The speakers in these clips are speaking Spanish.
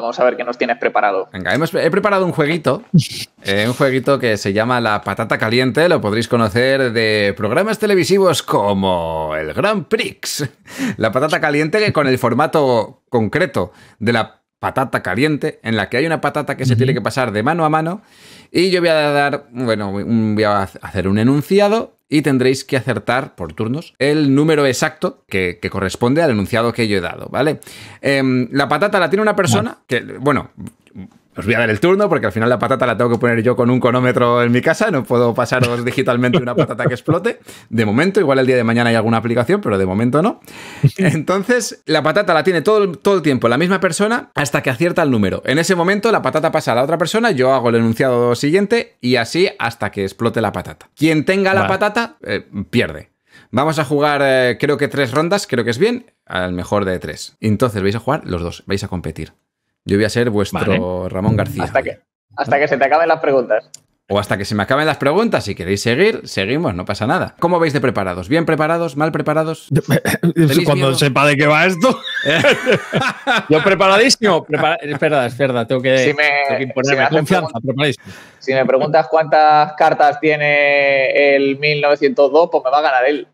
Vamos a ver qué nos tienes preparado. Venga, he preparado un jueguito, eh, un jueguito que se llama La Patata Caliente, lo podréis conocer de programas televisivos como el Grand Prix. La Patata Caliente con el formato concreto de la patata caliente, en la que hay una patata que se tiene que pasar de mano a mano. Y yo voy a dar, bueno, voy a hacer un enunciado y tendréis que acertar por turnos el número exacto que, corresponde al enunciado que yo he dado, ¿vale? Em, la patata la tiene una persona que, bueno, os voy a dar el turno porque al final la patata la tengo que poner yo con un conómetro en mi casa, no puedo pasaros digitalmente una patata que explote. De momento, igual el día de mañana hay alguna aplicación, pero de momento no. Entonces, la patata la tiene todo, todo el tiempo la misma persona hasta que acierta el número. En ese momento, la patata pasa a la otra persona, yo hago el enunciado siguiente y así hasta que explote la patata. Quien tenga la patata, eh, pierde. Vamos a jugar, eh, creo que tres rondas, creo que es bien, al mejor de tres. Entonces vais a jugar los dos, vais a competir. Yo voy a ser vuestro Ramón García. Hasta que, hasta que se te acaben las preguntas. O hasta que se me acaben las preguntas. Si queréis seguir, seguimos, no pasa nada. ¿Cómo veis de preparados? ¿Bien preparados? ¿Mal preparados? Cuando sepa de qué va esto. Yo preparadísimo. Prepara... Es verdad, Tengo que, si me, imponerme confianza. Si me preguntas cuántas cartas tiene el 1902, pues me va a ganar él.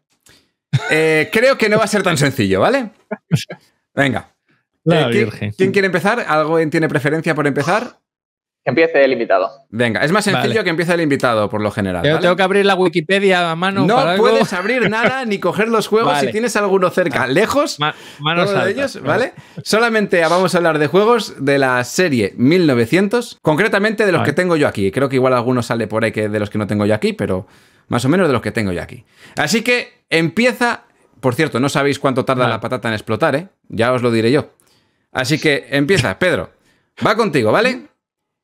Eh, creo que no va a ser tan sencillo, ¿vale? Venga, eh, ¿quién, quiere empezar? ¿Alguien tiene preferencia por empezar? empiece el invitado. Venga, es más sencillo que empiece el invitado, por lo general. Tengo que abrir la Wikipedia a mano. No puedes abrir nada ni coger los juegos si tienes alguno cerca. Ah. Lejos, manos a ellos, ¿vale? Solamente vamos a hablar de juegos de la serie 1900, concretamente de los que tengo yo aquí. Creo que igual alguno sale por ahí que de los que no tengo yo aquí, pero más o menos de los que tengo yo aquí. Así que empieza. Por cierto, no sabéis cuánto tarda la patata en explotar, ¿eh? Ya os lo diré yo. Así que empieza, Pedro. Va contigo, ¿vale?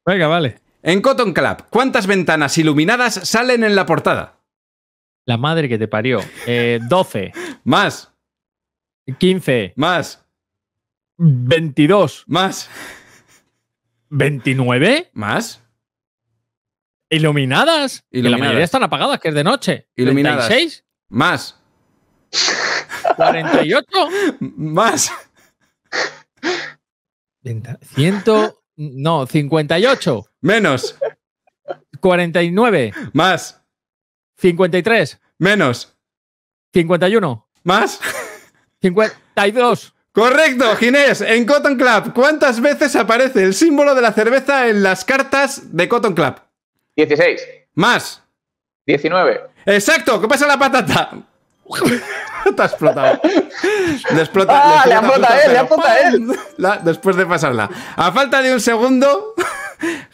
Venga, vale. En Cotton Club, ¿cuántas ventanas iluminadas salen en la portada? La madre que te parió. 12. Eh, Más. 15. Más. 22. Más. 29. Más. Iluminadas. Y la mayoría están apagadas, que es de noche. Iluminadas. 36. Más. 48. Más. 100 no, 58. Menos. 49. Más. 53. Menos. 51. Más. 52. Correcto, Ginés. En Cotton Club, ¿cuántas veces aparece el símbolo de la cerveza en las cartas de Cotton Club? 16. Más. 19. Exacto, ¿qué pasa la patata? te ha explotado. Le ha ah, le, él, le él. después de pasarla. A falta de un segundo,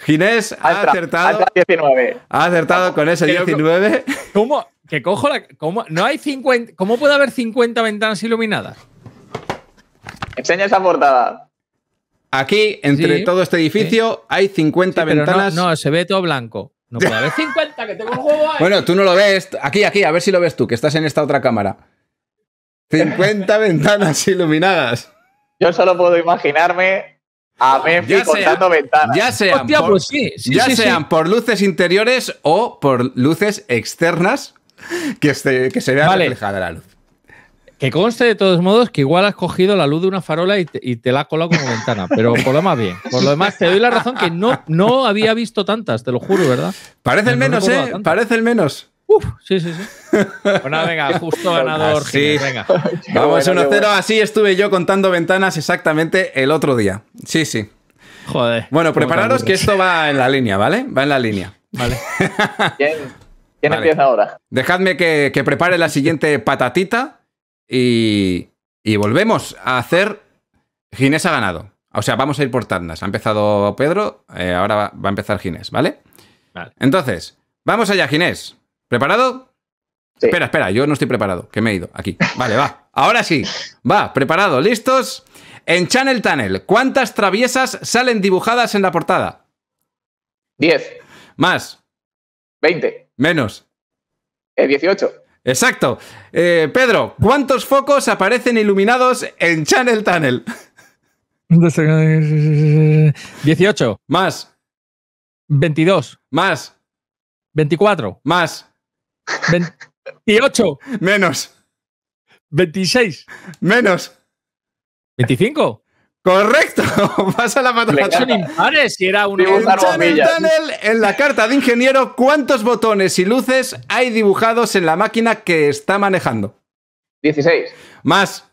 Ginés ha acertado. Ha acertado con ese 19. ¿Cómo? Que cojo Cómo, no hay 50, ¿Cómo puede haber 50 ventanas iluminadas? Enseña esa portada. Aquí, entre todo este edificio, hay 50 ventanas. no, se ve todo blanco. No puede 50, que tengo un juego ahí. Bueno, tú no lo ves. Aquí, aquí, a ver si lo ves tú, que estás en esta otra cámara. 50 ventanas iluminadas. Yo solo puedo imaginarme a Memphis ya contando ventanas. Ya pues sean, por, luces interiores o por luces externas que se, que vean reflejada la luz. Que conste de todos modos que igual has cogido la luz de una farola y te, la has colado como ventana, pero por lo demás bien. Por lo demás te doy la razón que no, no había visto tantas, te lo juro, ¿verdad? Parece el menos, ¿eh? Parece el menos. Uf, sí, sí, sí. Bueno, pues venga, justo pues ganador. sí, venga. Vamos 1-0, así estuve yo contando ventanas exactamente el otro día. Sí, sí. Joder. Bueno, prepararos que esto va en la línea, ¿vale? Va en la línea. Vale. ¿Quién, empieza ahora? Dejadme que, que prepare la siguiente patatita y, volvemos a hacer. Ginés ha ganado. O sea, vamos a ir por tandas. Ha empezado Pedro, eh, ahora va, a empezar Ginés, ¿vale? ¿vale? Entonces, vamos allá, Ginés. ¿Preparado? Espera, espera, yo no estoy preparado, que me he ido aquí. Vale, va. Ahora sí. Va, preparado, listos. En Channel Tunnel, ¿cuántas traviesas salen dibujadas en la portada? Diez. Más. Veinte. Menos. Eh, dieciocho. Exacto. Eh, Pedro, ¿cuántos focos aparecen iluminados en Channel Tunnel? 18. Más. 22. Más. 24. Más. 28. Menos. 26. Menos. 25. Correcto, pasa la patata. en la carta de ingeniero, ¿cuántos botones y luces hay dibujados en la máquina que está manejando? 16. Más.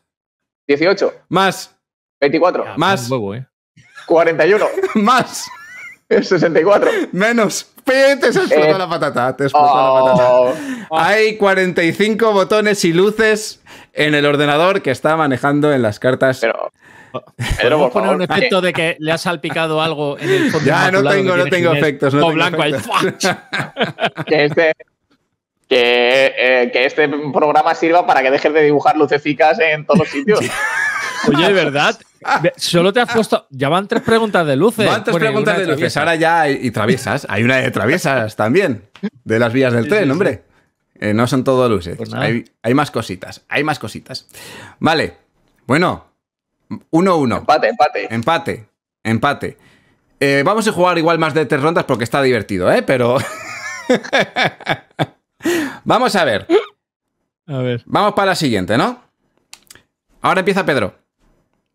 18. Más. 24. más. 41. ¿eh? más. 64. Menos. Te has explotó eh. la patata. Te explotó la oh. patata. Hay 45 botones y luces en el ordenador que está manejando en las cartas Pero, Pero por poner un efecto de que le ha salpicado algo en el fondo. Ya, no tengo, no tengo efectos. blanco que, este, eh, que, este programa sirva para que dejes de dibujar lucecicas en todos los sitios. Oye, de verdad, solo te has puesto. Ya van tres preguntas de luces. Van tres preguntas de, luces. Ahora ya hay, y traviesas. Hay una de traviesas también, de las vías del tren, hombre. Eh, no son todo luces. Pues hay más cositas. Hay más cositas. Vale. Bueno, 1-1. Empate, empate. Empate, empate. Eh, vamos a jugar igual más de tres rondas porque está divertido, ¿eh? Pero. vamos a ver. Vamos para la siguiente, ¿no? Ahora empieza Pedro.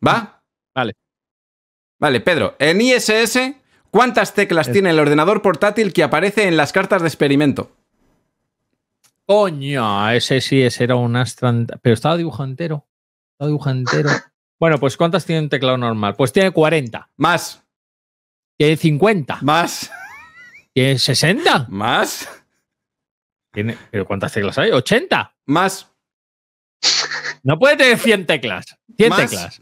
¿Va? Vale. Vale, Pedro. En ISS, ¿cuántas teclas tiene el ordenador portátil que aparece en las cartas de experimento? Coño, ese sí, ese era un Pero estaba dibujantero. Estaba dibujantero. Bueno, pues ¿cuántas tiene un teclado normal? Pues tiene 40. Más. Tiene 50. Más. Tiene 60. Más. ¿Tiene, ¿Pero cuántas teclas hay? ¿80? Más. No puede tener 100 teclas. 100 teclas.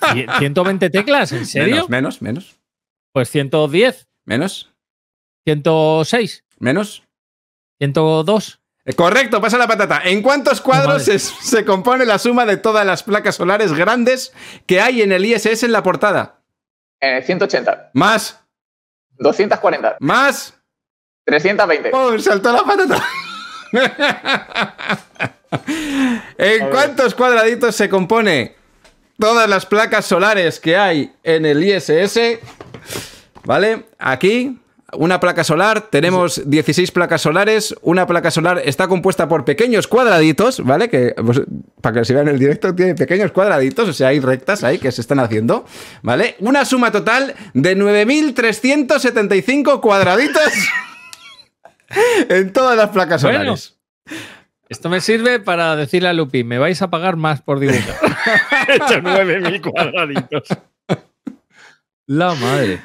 ¿120 teclas? ¿En serio? Menos, menos, pues menos. Pues 110. Menos. 106. Menos. 102. Eh, correcto, pasa la patata. ¿En cuántos cuadros se, compone la suma de todas las placas solares grandes que hay en el ISS en la portada? 180. Eh, Más. 240. Más. 320. ¡Oh, saltó la patata! ¿En cuántos cuadraditos se compone todas las placas solares que hay en el ISS? ¿Vale? Aquí una placa solar, tenemos 16 placas solares, una placa solar está compuesta por pequeños cuadraditos, ¿vale? Que pues, para que se vean en el directo, tiene pequeños cuadraditos, o sea, hay rectas ahí que se están haciendo, ¿vale? Una suma total de 9.375 cuadraditos en todas las placas solares. esto me sirve para decirle a Lupi, me vais a pagar más por directo. 9.000 cuadraditos. La madre.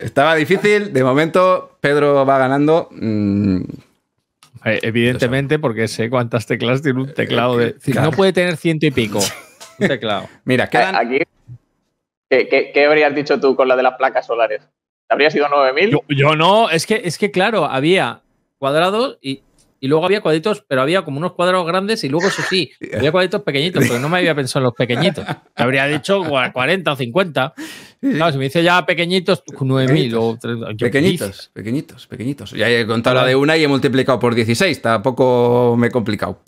Estaba difícil, de momento Pedro va ganando. Mm. Eh, evidentemente, porque sé cuántas teclas tiene un eh, teclado de. No puede tener ciento y pico. Un teclado. Mira, quedan... ¿qué, habrías dicho tú con la de las placas solares? ¿Habría sido 9000? Yo, yo no, es que, es que claro, había cuadrados y y luego había cuadritos, pero había como unos cuadrados grandes y luego eso sí, había cuadritos pequeñitos, pero no me había pensado en los pequeñitos. habría dicho 40 o 50. Claro, si me dice ya pequeñitos, 9000 pues, o Pequeñitos, pequeñitos, pequeñitos. Ya he contado la de una y he multiplicado por 16, tampoco me he complicado.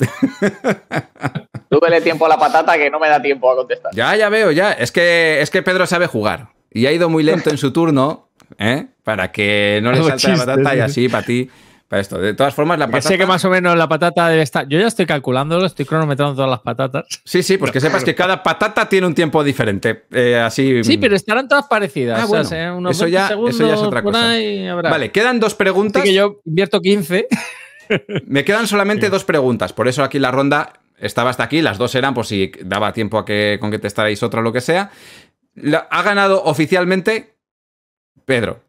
Túvele tiempo a la patata que no me da tiempo a contestar. Ya, ya veo, ya. Es que, es que Pedro sabe jugar y ha ido muy lento en su turno, ¿eh? Para que no le salte la patata y así para ti. De todas formas, la patata. Sé que más o menos la patata debe estar. Yo ya estoy calculándolo, estoy cronometrando todas las patatas. Sí, sí, pues que sepas que cada patata tiene un tiempo diferente. Eh, así... Sí, mm. pero estarán todas parecidas. Ah, eso, ya, es otra cosa. Vale, quedan dos preguntas. que yo invierto 15. Me quedan solamente dos preguntas, por eso aquí la ronda estaba hasta aquí, las dos eran por si daba tiempo a que con que testarais otra o lo que sea. ha ganado oficialmente Pedro.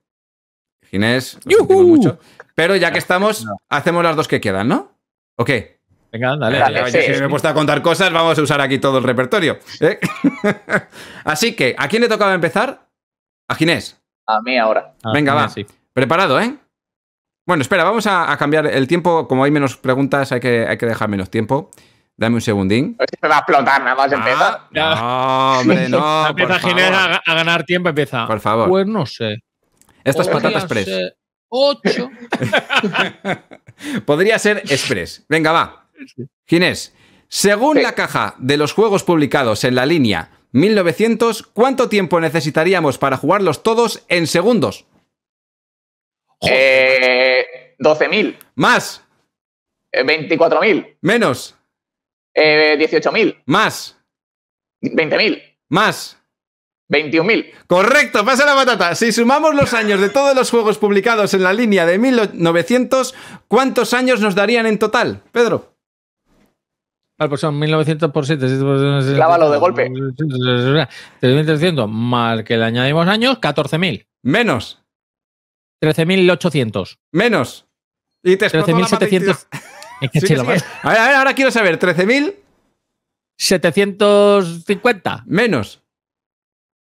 Ginés, mucho. Pero ya que estamos, hacemos las dos que quedan, ¿no? ¿O qué? Venga, dale. si me he puesto a contar cosas, vamos a usar aquí todo el repertorio. ¿eh? Así que, ¿a quién le tocaba empezar? A Ginés. A mí ahora. Ah, Venga, va. Preparado, ¿eh? Bueno, espera, vamos a, cambiar el tiempo. Como hay menos preguntas, hay que, hay que dejar menos tiempo. Dame un segundín. se va a explotar nada más ah, empezar. no, hombre, no. empieza Ginés a, ganar tiempo, empieza. Por favor. Pues no sé. Estas patatas press. 8. Podría ser express. Venga, va. Ginés, según la caja de los juegos publicados en la línea 1900, ¿cuánto tiempo necesitaríamos para jugarlos todos en segundos? 12.000. Eh, Más. 24.000. Eh, Menos. 18.000. Eh, Más. 20.000. Más. 21.000. Correcto, pasa la patata. Si sumamos los años de todos los juegos publicados en la línea de 1900, ¿cuántos años nos darían en total, Pedro? Vale, pues son 1900 por 7. de golpe. 3.300 más que le añadimos años, 14.000. Menos. 13.800. Menos. 13.700. ¿eh? A ver, a ver, ahora quiero saber. 13.000. 750. Menos.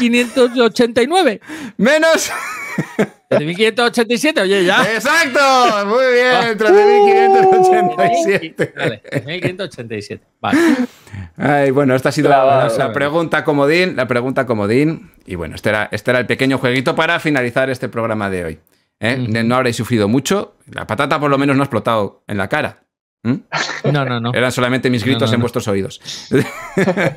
1589. Menos. 1587, oye, ya. Exacto, muy bien, ah. de 1587. Vale, 1587, vale. bueno, esta ha sido la, pregunta comodín, la pregunta comodín. Y bueno, este, este era, el pequeño jueguito para finalizar este programa de hoy. ¿eh? No habréis sufrido mucho, la patata por lo menos no ha explotado en la cara. ¿Mm? No, no, no. Eran solamente mis gritos en vuestros oídos.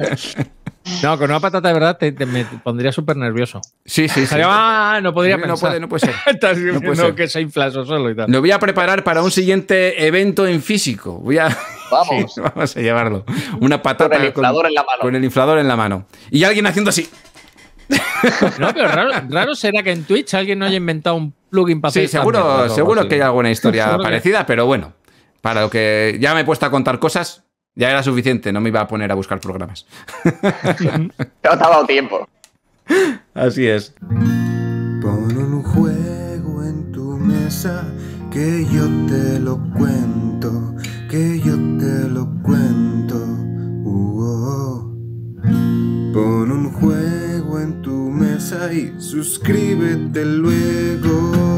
no, con una patata de verdad me pondría súper nervioso. Sí, sí, sí. Ah, no podría pensar. Puede, no puede ser. que se inflaso solo y tal. Lo voy a preparar para un siguiente evento en físico. Voy a... Vamos. vamos a llevarlo. Una patata con el inflador en la mano. Con el inflador en la mano. Y alguien haciendo así. No, pero raro, será que en Twitch alguien no haya inventado un plugin para Sí, seguro, seguro que hay alguna historia parecida, pero bueno. Para lo que ya me he puesto a contar cosas, ya era suficiente, no me iba a poner a buscar programas. te ha dado tiempo. Así es. Pon un juego en tu mesa que yo te lo cuento, que yo te lo cuento. Pon un juego en tu mesa y suscríbete luego.